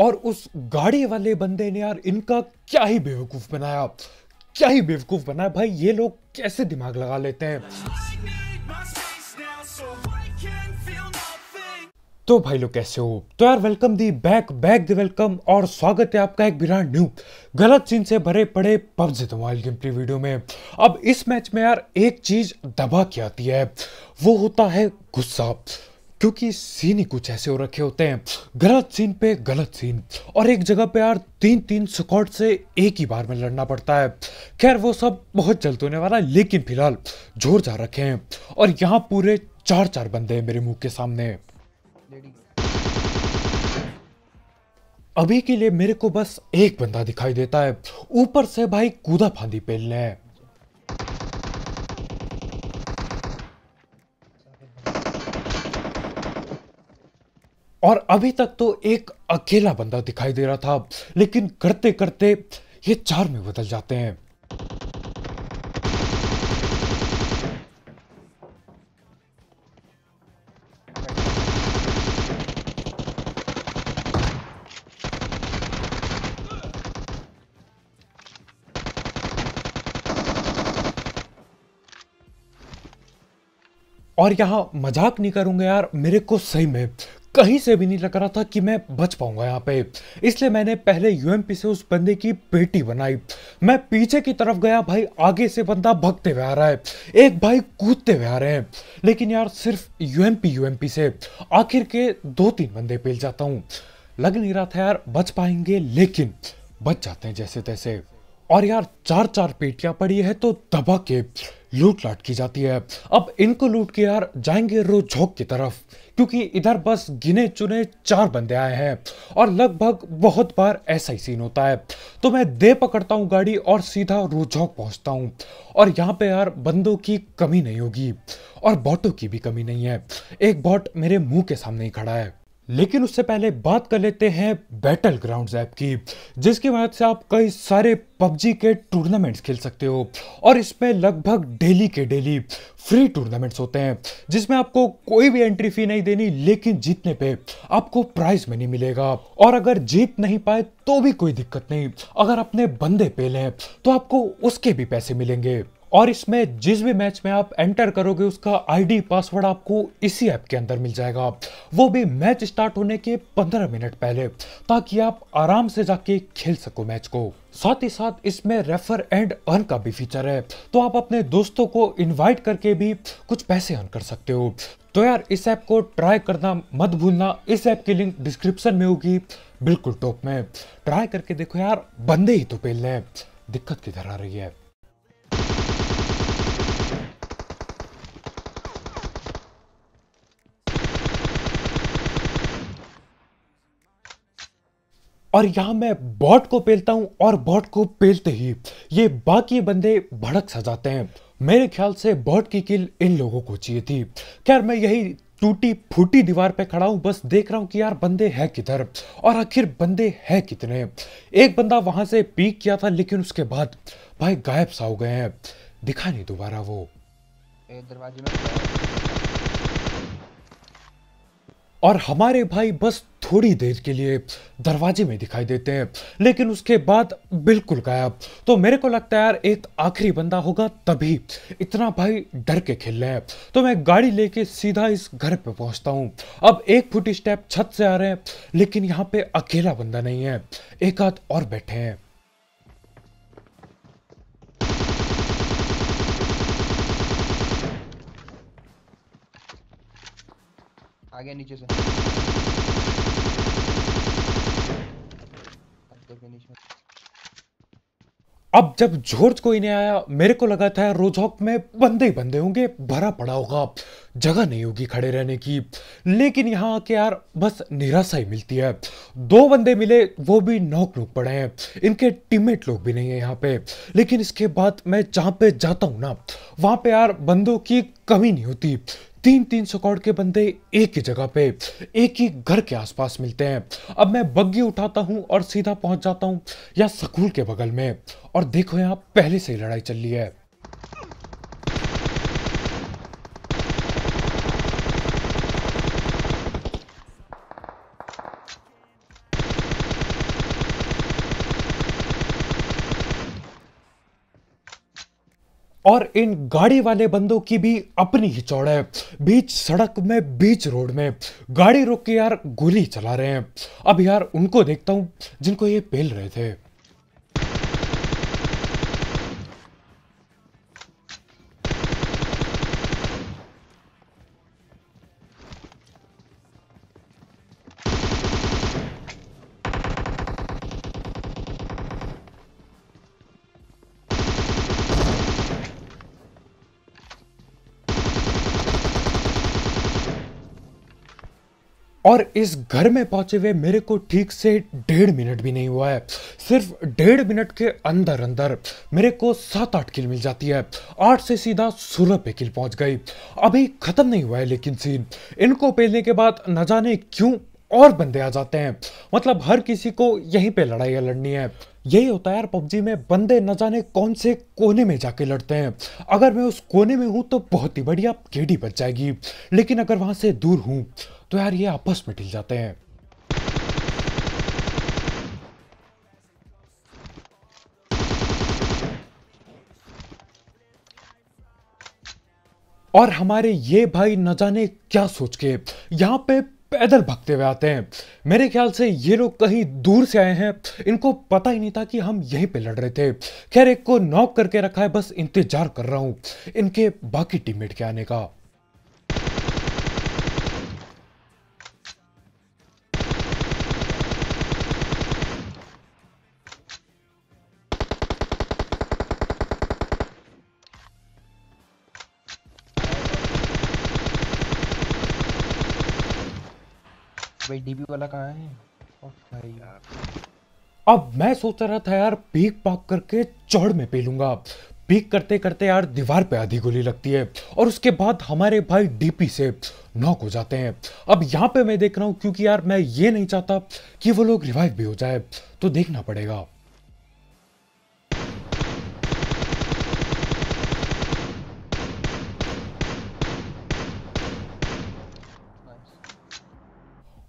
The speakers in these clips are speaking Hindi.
और उस गाड़ी वाले बंदे ने यार इनका क्या ही बेवकूफ़ बनाया क्या ही बेवकूफ़ बनाया भाई ये लोग कैसे दिमाग लगा लेते हैं तो भाई लोग कैसे हो तो यार welcome the back back the welcome और स्वागत है आपका एक बिरा न्यू गलत सीन से भरे पड़े PUBG mobile game pre video में अब इस मैच में यार एक चीज दबा के आती है वो होता है गुस्सा क्योंकि सीन ही कुछ ऐसे हो रखे होते हैं गलत सीन पे गलत सीन और एक जगह पे यार तीन तीन स्कॉट से एक ही बार में लड़ना पड़ता है खैर वो सब बहुत जल्द होने वाला है लेकिन फिलहाल जोर जा रखे हैं और यहाँ पूरे चार चार बंदे हैं मेरे मुंह के सामने अभी के लिए मेरे को बस एक बंदा दिखाई देता है ऊपर से भाई कूदा फांदी पेलने हैं और अभी तक तो एक अकेला बंदा दिखाई दे रहा था लेकिन करते करते ये चार में बदल जाते हैं और यहां मजाक नहीं करूंगा यार मेरे को सही में कहीं से भी नहीं लग रहा था कि मैं बच पाऊंगा यहाँ पे इसलिए मैंने पहले यूएमपी से उस बंदे की बेटी बनाई मैं पीछे की तरफ गया भाई आगे से बंदा भगते हुए आ रहा है एक भाई कूदते हुए आ रहे हैं लेकिन यार सिर्फ यूएमपी यूएमपी से आखिर के दो तीन बंदे पेल जाता हूँ लग नहीं रहा था यार बच पाएंगे लेकिन बच जाते हैं जैसे तैसे और यार चार चार पेटियां पड़ी है तो दबा के लूट लाट की जाती है अब इनको लूट के यार जाएंगे रो झोंक की तरफ क्योंकि इधर बस गिने चुने चार बंदे आए हैं और लगभग बहुत बार ऐसा ही सीन होता है तो मैं दे पकड़ता हूँ गाड़ी और सीधा रो झोंक पहुँचता हूँ और यहाँ पे यार बंदों की कमी नहीं होगी और बॉटों की भी कमी नहीं है एक बॉट मेरे मुंह के सामने ही खड़ा है लेकिन उससे पहले बात कर लेते हैं बैटल ग्राउंड ऐप की जिसकी मदद से आप कई सारे पबजी के टूर्नामेंट्स खेल सकते हो और इसमें लगभग डेली के डेली फ्री टूर्नामेंट्स होते हैं जिसमें आपको कोई भी एंट्री फी नहीं देनी लेकिन जीतने पे आपको प्राइज मनी मिलेगा और अगर जीत नहीं पाए तो भी कोई दिक्कत नहीं अगर अपने बंदे पे लें तो आपको उसके भी पैसे मिलेंगे और इसमें जिस भी मैच में आप एंटर करोगे उसका आईडी पासवर्ड आपको इसी ऐप के अंदर मिल जाएगा वो भी मैच स्टार्ट होने के 15 मिनट पहले ताकि आप आराम से जाके खेल सको मैच को साथ ही साथ इसमें रेफर एंड अर्न का भी फीचर है तो आप अपने दोस्तों को इनवाइट करके भी कुछ पैसे अर्न कर सकते हो तो यार इस ऐप को ट्राई करना मत भूलना इस ऐप की लिंक डिस्क्रिप्शन में होगी बिल्कुल टॉप में ट्राई करके देखो यार बंदे ही तो पेल दिक्कत किधर आ रही है और यहाँ मैं बॉट को पेलता हूँ और बॉट को पेलते ही ये बाकी बंदे भड़क सजाते हैं मेरे ख्याल से बॉट की किल इन लोगों को चाहिए थी खैर मैं यही टूटी फूटी दीवार पे खड़ा हूँ बस देख रहा हूँ कि यार बंदे हैं किधर और आखिर बंदे हैं कितने एक बंदा वहां से पीक किया था लेकिन उसके बाद भाई गायब सा हो गए हैं दिखा नहीं दोबारा वो दरवाजे में और हमारे भाई बस थोड़ी देर के लिए दरवाजे में दिखाई देते हैं लेकिन उसके बाद बिल्कुल गायब तो मेरे को लगता है यार एक आखिरी बंदा होगा तभी इतना भाई डर के खेल रहे हैं तो मैं गाड़ी लेके सीधा इस घर पे पहुंचता हूँ अब एक फुट स्टेप छत से आ रहे हैं लेकिन यहाँ पे अकेला बंदा नहीं है एक आध और बैठे हैं आ गया नीचे से अब जब जॉर्ज कोई नहीं आया मेरे को लगा था रोजॉक में बंदे ही बंदे होंगे भरा पड़ा होगा जगह नहीं होगी खड़े रहने की लेकिन यहाँ आके यार बस निराशा ही मिलती है दो बंदे मिले वो भी नोक नोक पड़े हैं इनके टीममेट लोग भी नहीं है यहाँ पे लेकिन इसके बाद मैं जहाँ पे जाता हूँ ना वहाँ पे यार बंदों की कमी नहीं होती तीन तीन सौ करोड़ के बंदे एक ही जगह पे एक ही घर के आसपास मिलते हैं अब मैं बग्गी उठाता हूँ और सीधा पहुंच जाता हूँ या स्कूल के बगल में और देखो यहाँ पहले से ही लड़ाई चल रही है और इन गाड़ी वाले बंदों की भी अपनी ही चौड़ है बीच सड़क में बीच रोड में गाड़ी रोक के यार गोली चला रहे हैं अब यार उनको देखता हूँ जिनको ये पेल रहे थे और इस घर में पहुंचे हुए मेरे को ठीक से डेढ़ मिनट भी नहीं हुआ है सिर्फ डेढ़ मिनट के अंदर अंदर मेरे को सात आठ किल मिल जाती है आठ से सीधा सोलह पे किल पहुंच गई अभी ख़त्म नहीं हुआ है लेकिन सीन इनको पेलने के बाद न जाने क्यों और बंदे आ जाते हैं मतलब हर किसी को यहीं पे लड़ाइयाँ लड़नी है यही होता है यार पबजी में बंदे न जाने कौन से कोने में जाके लड़ते हैं अगर मैं उस कोने में हूं तो बहुत ही बढ़िया केडी बच जाएगी लेकिन अगर वहां से दूर हूं तो यार ये आपस में ढिल जाते हैं और हमारे ये भाई न जाने क्या सोच के यहाँ पे पैदल भागते हुए आते हैं मेरे ख्याल से ये लोग कहीं दूर से आए हैं इनको पता ही नहीं था कि हम यहीं पे लड़ रहे थे खैर एक को नॉक करके रखा है बस इंतजार कर रहा हूँ इनके बाकी टीममेट के आने का भाई डीबी वाला कहाँ है अब मैं सोच रहा था यार पीक पाक करके चौड़ में पी लूंगा पीक करते करते यार दीवार पे आधी गोली लगती है और उसके बाद हमारे भाई डीपी से नॉक हो जाते हैं अब यहाँ पे मैं देख रहा हूँ क्योंकि यार मैं ये नहीं चाहता कि वो लोग रिवाइव भी हो जाए तो देखना पड़ेगा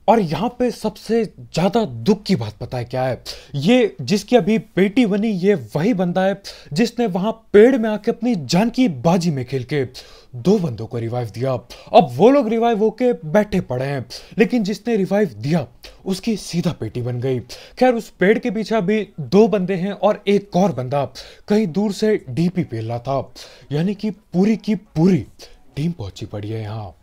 और यहाँ पे सबसे ज़्यादा दुख की बात पता है क्या है ये जिसकी अभी बेटी बनी ये वही बंदा है जिसने वहाँ पेड़ में आके अपनी जान की बाजी में खेल के दो बंदों को रिवाइव दिया अब वो लोग रिवाइव होके बैठे पड़े हैं लेकिन जिसने रिवाइव दिया उसकी सीधा पेटी बन गई खैर उस पेड़ के पीछे अभी दो बंदे हैं और एक और बंदा कहीं दूर से डीपी पेल रहा था यानी कि पूरी की पूरी टीम पहुंची पड़ी है यहाँ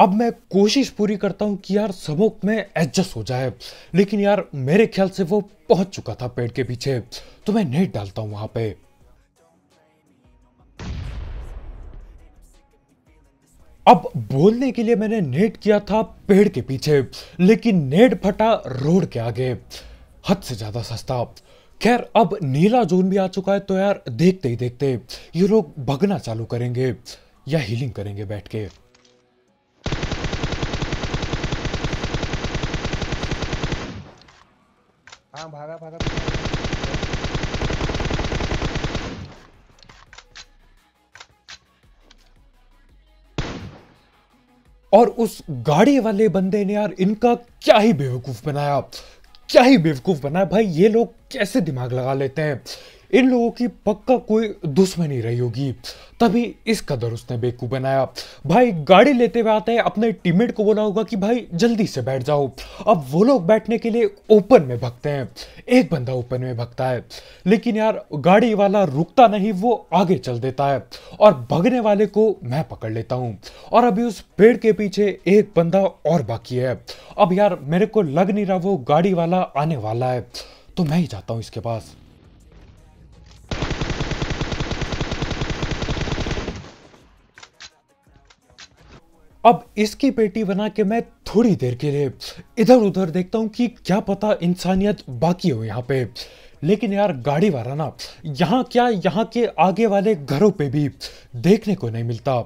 अब मैं कोशिश पूरी करता हूँ कि यार सबोक में एडजस्ट हो जाए लेकिन यार मेरे ख्याल से वो पहुंच चुका था पेड़ के पीछे तो मैं नेट डालता हूँ वहां पे अब बोलने के लिए मैंने नेट किया था पेड़ के पीछे लेकिन नेट फटा रोड के आगे हद से ज्यादा सस्ता खैर अब नीला जोन भी आ चुका है तो यार देखते ही देखते ये लोग भगना चालू करेंगे या हीलिंग करेंगे बैठ के हाँ भागा भागा और उस गाड़ी वाले बंदे ने यार इनका क्या ही बेवकूफ बनाया क्या ही बेवकूफ बनाया भाई ये लोग कैसे दिमाग लगा लेते हैं इन लोगों की पक्का कोई दुश्मनी रही होगी तभी इस कदर उसने बेकू बनाया भाई गाड़ी लेते हुए आते हैं अपने टीममेट को बोला होगा कि भाई जल्दी से बैठ जाओ अब वो लोग बैठने के लिए ओपन में भगते हैं एक बंदा ओपन में भगता है लेकिन यार गाड़ी वाला रुकता नहीं वो आगे चल देता है और भगने वाले को मैं पकड़ लेता हूँ और अभी उस पेड़ के पीछे एक बंदा और बाकी है अब यार मेरे को लग नहीं रहा वो गाड़ी वाला आने वाला है तो मैं ही जाता हूँ इसके पास अब इसकी पेटी बना के मैं थोड़ी देर के लिए इधर उधर देखता हूँ कि क्या पता इंसानियत बाकी हो यहाँ पे लेकिन यार गाड़ी वाला ना यहाँ क्या यहाँ के आगे वाले घरों पे भी देखने को नहीं मिलता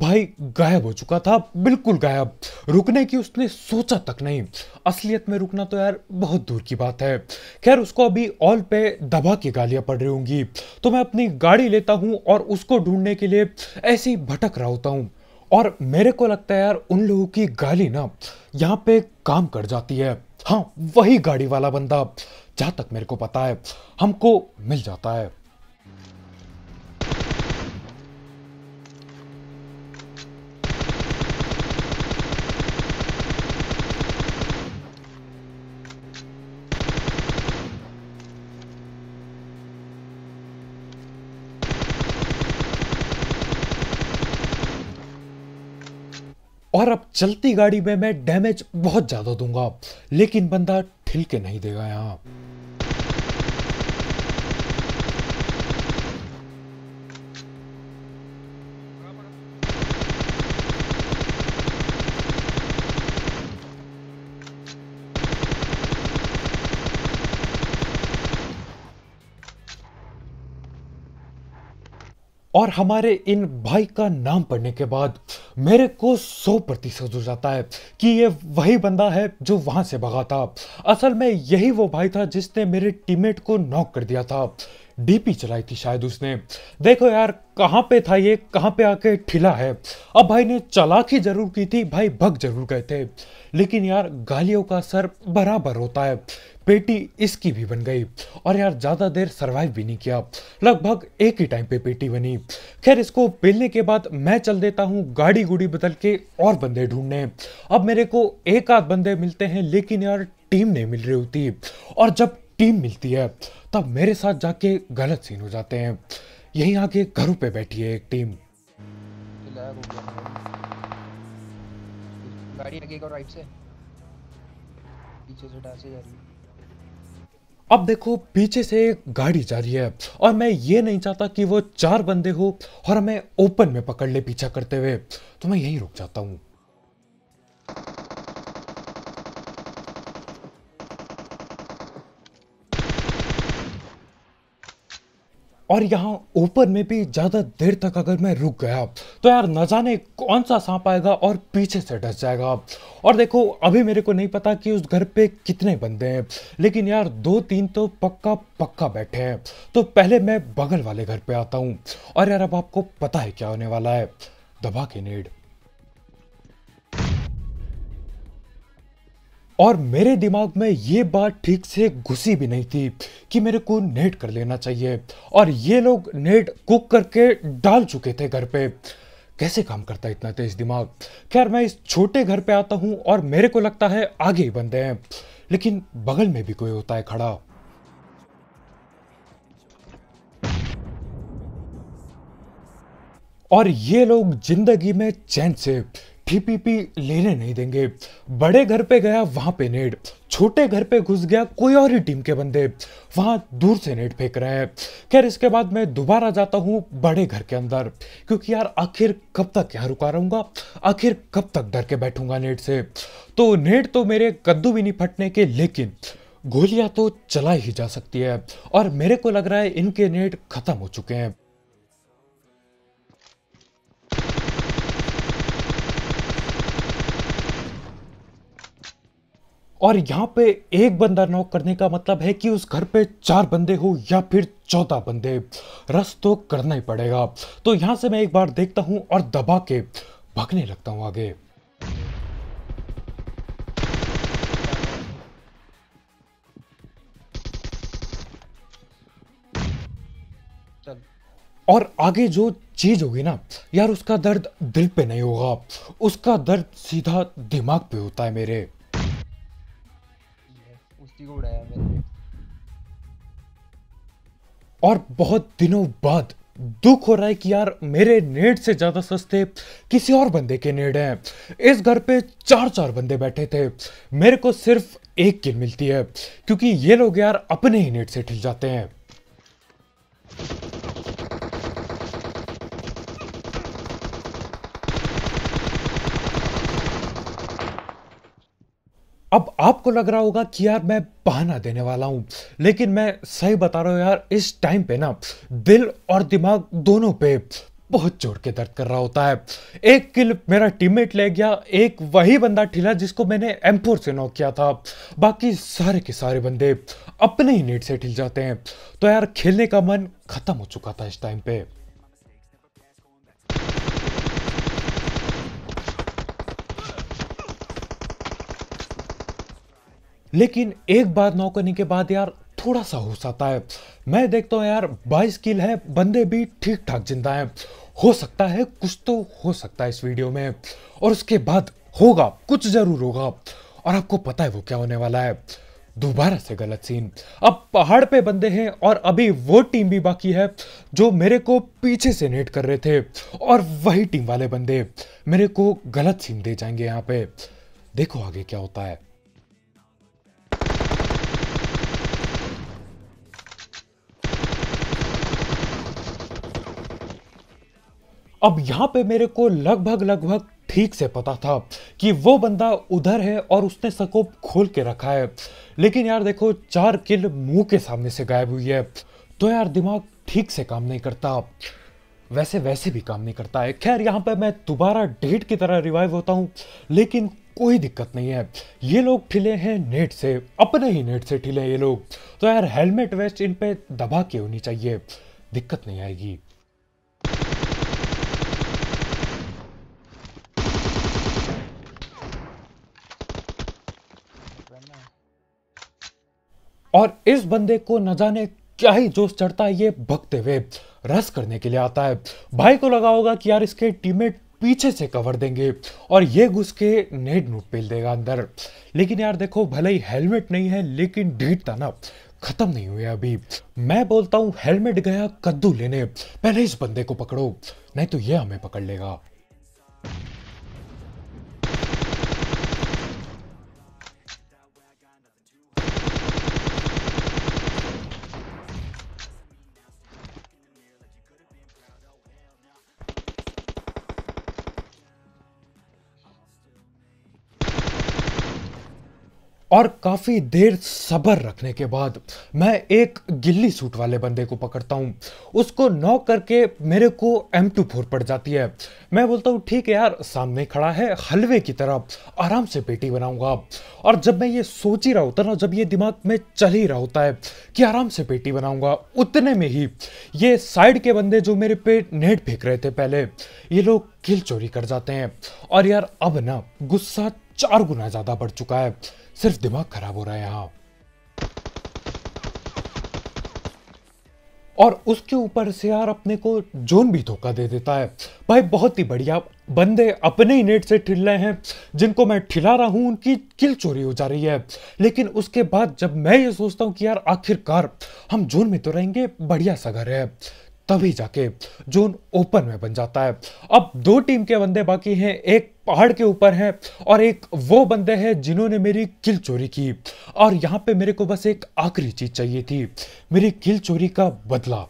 भाई गायब हो चुका था बिल्कुल गायब रुकने की उसने सोचा तक नहीं असलियत में रुकना तो यार बहुत दूर की बात है खैर उसको अभी ऑल पे दबा के गालियाँ पड़ रही होंगी तो मैं अपनी गाड़ी लेता हूँ और उसको ढूंढने के लिए ऐसे ही भटक रहा होता हूँ और मेरे को लगता है यार उन लोगों की गाली ना यहाँ पे काम कर जाती है हाँ वही गाड़ी वाला बंदा जहाँ तक मेरे को पता है हमको मिल जाता है और अब चलती गाड़ी में मैं डैमेज बहुत ज़्यादा दूंगा लेकिन बंदा ठिल के नहीं देगा यहाँ और हमारे इन भाई का नाम पढ़ने के बाद मेरे को सौ प्रतिशत हो जाता है कि ये वही बंदा है जो वहां से भगा था असल में यही वो भाई था जिसने मेरे टीममेट को नॉक कर दिया था डीपी चलाई थी शायद उसने देखो यार कहाँ पे था ये कहाँ पे आके ठिला है अब भाई ने चलाकी जरूर की थी भाई भग जरूर गए थे लेकिन यार गालियों का सर बराबर होता है पेटी इसकी भी बन गई और यार ज़्यादा देर सर्वाइव भी नहीं किया लगभग एक ही टाइम पे पेटी बनी खैर इसको बेलने के बाद मैं चल देता हूँ गाड़ी गुड़ी बदल के और बंदे ढूंढने अब मेरे को एक आध बंदे मिलते हैं लेकिन यार टीम नहीं मिल रही होती और जब टीम मिलती है तब मेरे साथ जाके गलत सीन हो जाते हैं यहीं आके घरों पे बैठी है एक टीम गाड़ी लगेगा राइट से पीछे से जा रही है अब देखो पीछे से एक गाड़ी जा रही है और मैं ये नहीं चाहता कि वो चार बंदे हो और हमें ओपन में पकड़ ले पीछा करते हुए तो मैं यहीं रुक जाता हूँ और यहाँ ऊपर में भी ज़्यादा देर तक अगर मैं रुक गया तो यार न जाने कौन सा सांप आएगा और पीछे से डस जाएगा और देखो अभी मेरे को नहीं पता कि उस घर पे कितने बंदे हैं लेकिन यार दो तीन तो पक्का पक्का बैठे हैं तो पहले मैं बगल वाले घर पे आता हूँ और यार अब आपको पता है क्या होने वाला है दबा के नेड़ और मेरे दिमाग में ये बात ठीक से घुसी भी नहीं थी कि मेरे को नेट कर लेना चाहिए और ये लोग नेट कुक करके डाल चुके थे घर पे कैसे काम करता है इतना तेज दिमाग खैर मैं इस छोटे घर पे आता हूँ और मेरे को लगता है आगे ही बंदे हैं लेकिन बगल में भी कोई होता है खड़ा और ये लोग जिंदगी में चैन से टीपीपी लेने नहीं देंगे बड़े घर पे गया वहां पे नेट छोटे घर पे घुस गया कोई और ही टीम के बंदे वहां दूर से नेट फेंक रहे हैं खैर इसके बाद मैं दोबारा जाता हूँ बड़े घर के अंदर क्योंकि यार आखिर कब तक यहाँ रुका रहूंगा आखिर कब तक डर के बैठूंगा नेट से तो नेट तो मेरे कद्दू भी नहीं फटने के लेकिन गोलियां तो चला ही जा सकती है और मेरे को लग रहा है इनके नेट खत्म हो चुके हैं और यहाँ पे एक बंदा नॉक करने का मतलब है कि उस घर पे चार बंदे हो या फिर चौदह बंदे रस तो करना ही पड़ेगा तो यहाँ से मैं एक बार देखता हूँ और दबा के भागने लगता हूँ आगे और आगे जो चीज होगी ना यार उसका दर्द दिल पे नहीं होगा उसका दर्द सीधा दिमाग पे होता है मेरे सिक्सटी को उड़ाया मैंने और बहुत दिनों बाद दुख हो रहा है कि यार मेरे नेट से ज़्यादा सस्ते किसी और बंदे के नेट हैं इस घर पे चार चार बंदे बैठे थे मेरे को सिर्फ एक किल मिलती है क्योंकि ये लोग यार अपने ही नेट से ठिल जाते हैं अब आपको लग रहा होगा कि यार मैं बहाना देने वाला हूं लेकिन मैं सही बता रहा हूं यार इस टाइम पे ना दिल और दिमाग दोनों पे बहुत जोर के दर्द कर रहा होता है एक किल मेरा टीममेट ले गया एक वही बंदा ठिला जिसको मैंने एम से नॉक किया था बाकी सारे के सारे बंदे अपने ही नेट से ठिल जाते हैं तो यार खेलने का मन खत्म हो चुका था इस टाइम पे लेकिन एक बार नौकरी करने के बाद यार थोड़ा सा हो सकता है मैं देखता हूँ यार बाईस किल है बंदे भी ठीक ठाक जिंदा हैं हो सकता है कुछ तो हो सकता है इस वीडियो में और उसके बाद होगा कुछ जरूर होगा और आपको पता है वो क्या होने वाला है दोबारा से गलत सीन अब पहाड़ पे बंदे हैं और अभी वो टीम भी बाकी है जो मेरे को पीछे से नेट कर रहे थे और वही टीम वाले बंदे मेरे को गलत सीन दे जाएंगे यहाँ पे देखो आगे क्या होता है अब यहाँ पे मेरे को लगभग लगभग ठीक से पता था कि वो बंदा उधर है और उसने सकोप खोल के रखा है लेकिन यार देखो चार किल मुंह के सामने से गायब हुई है तो यार दिमाग ठीक से काम नहीं करता वैसे वैसे भी काम नहीं करता है खैर यहाँ पे मैं दोबारा डेट की तरह रिवाइव होता हूँ लेकिन कोई दिक्कत नहीं है ये लोग ठिले हैं नेट से अपने ही नेट से ठिले ये लोग तो यार हेलमेट वेस्ट इन पे दबा के होनी चाहिए दिक्कत नहीं आएगी और इस बंदे को न जाने क्या ही जोश चढ़ता है ये भगते हुए रस करने के लिए आता है भाई को लगा होगा कि यार इसके टीममेट पीछे से कवर देंगे और ये घुस के नेट नूट पेल देगा अंदर लेकिन यार देखो भले ही हेलमेट नहीं है लेकिन ढीठता ना खत्म नहीं हुआ अभी मैं बोलता हूँ हेलमेट गया कद्दू लेने पहले इस बंदे को पकड़ो नहीं तो ये हमें पकड़ लेगा और काफ़ी देर सब्र रखने के बाद मैं एक गिल्ली सूट वाले बंदे को पकड़ता हूँ उसको नॉक करके मेरे को एम टू फोर पड़ जाती है मैं बोलता हूँ ठीक है यार सामने खड़ा है हलवे की तरह आराम से पेटी बनाऊँगा और जब मैं ये सोच ही रहा होता ना जब ये दिमाग में चल ही रहा होता है कि आराम से पेटी बनाऊँगा उतने में ही ये साइड के बंदे जो मेरे पे नेट फेंक रहे थे पहले ये लोग किल चोरी कर जाते हैं और यार अब ना गुस्सा चार गुना ज़्यादा बढ़ चुका है सिर्फ दिमाग खराब हो रहा है यहां और उसके ऊपर से यार अपने को जोन भी धोखा दे देता है भाई बहुत ही बढ़िया बंदे अपने ही नेट से ठिल रहे हैं जिनको मैं ठिला रहा हूं उनकी किल चोरी हो जा रही है लेकिन उसके बाद जब मैं ये सोचता हूं कि यार आखिरकार हम जोन में तो रहेंगे बढ़िया सा घर है तभी जाके जोन ओपन में बन जाता है अब दो टीम के बंदे बाकी हैं एक पहाड़ के ऊपर हैं और एक वो बंदे हैं जिन्होंने मेरी किल चोरी की और यहाँ पे मेरे को बस एक आखिरी चीज़ चाहिए थी मेरी किल चोरी का बदला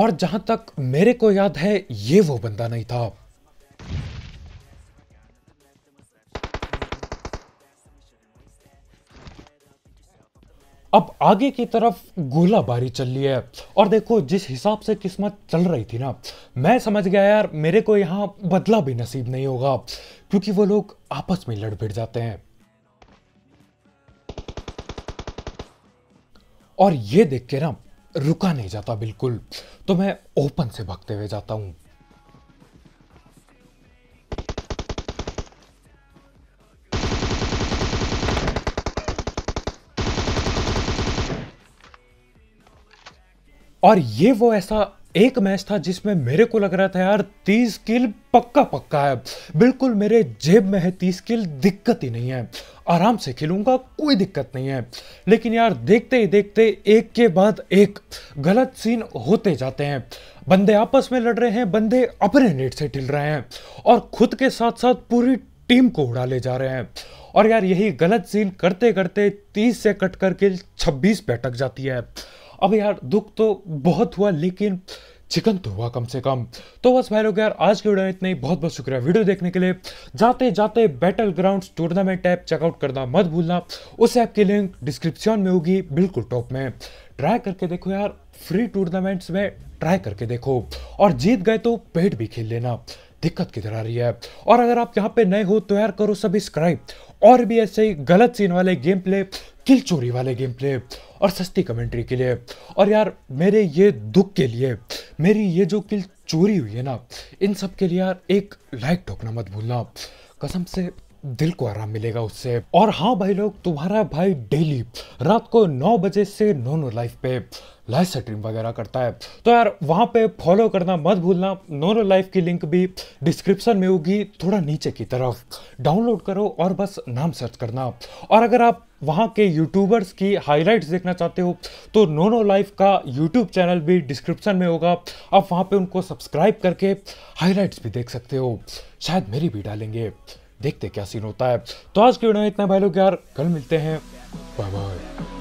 और जहां तक मेरे को याद है ये वो बंदा नहीं था अब आगे की तरफ गोलाबारी चल रही है और देखो जिस हिसाब से किस्मत चल रही थी ना मैं समझ गया यार मेरे को यहाँ बदला भी नसीब नहीं होगा क्योंकि वो लोग आपस में लड़ भिड़ जाते हैं और ये देख के ना रुका नहीं जाता बिल्कुल तो मैं ओपन से भगते हुए जाता हूँ और ये वो ऐसा एक मैच था जिसमें मेरे को लग रहा था यार तीस किल पक्का पक्का है बिल्कुल मेरे जेब में है तीस किल दिक्कत ही नहीं है आराम से खेलूंगा कोई दिक्कत नहीं है लेकिन यार देखते ही देखते एक के बाद एक गलत सीन होते जाते हैं बंदे आपस में लड़ रहे हैं बंदे अपने नेट से ठिल रहे हैं और खुद के साथ साथ पूरी टीम को उड़ा ले जा रहे हैं और यार यही गलत सीन करते करते तीस से कट कर छब्बीस बैठक जाती है अब यार दुख तो बहुत हुआ लेकिन चिकन तो हुआ कम से कम तो बस भाई लोग यार आज के वीडियो में इतना ही बहुत बहुत शुक्रिया वीडियो देखने के लिए जाते जाते battle ground tournament app check out करना मत भूलना उस ऐप की लिंक डिस्क्रिप्शन में होगी बिल्कुल टॉप में ट्राई करके देखो यार फ्री टूर्नामेंट्स में ट्राई करके देखो और जीत गए तो पेट भी खेल लेना दिक्कत किधर आ रही है और अगर आप यहाँ पे नए हो तो यार करो सब्सक्राइब और भी ऐसे ही गलत सीन वाले गेम प्ले दिल चोरी वाले गेम प्ले और सस्ती कमेंट्री के लिए और यार मेरे ये दुख के लिए मेरी ये जो किल चोरी हुई है ना इन सब के लिए यार एक लाइक ठोकना मत भूलना कसम से दिल को आराम मिलेगा उससे और हाँ भाई लोग तुम्हारा भाई डेली रात को नौ बजे से नो नो लाइफ पे लाइव स्ट्रीम वगैरह करता है तो यार वहाँ पे फॉलो करना मत भूलना नो नो लाइफ की लिंक भी डिस्क्रिप्शन में होगी थोड़ा नीचे की तरफ डाउनलोड करो और बस नाम सर्च करना और अगर आप वहाँ के यूट्यूबर्स की हाइलाइट्स देखना चाहते हो तो नो नो लाइफ का यूट्यूब चैनल भी डिस्क्रिप्शन में होगा आप वहाँ पे उनको सब्सक्राइब करके हाइलाइट्स भी देख सकते हो शायद मेरी भी डालेंगे देखते क्या सीन होता है तो आज की वीडियो में इतना भाई लोग यार कल मिलते हैं बाय बाय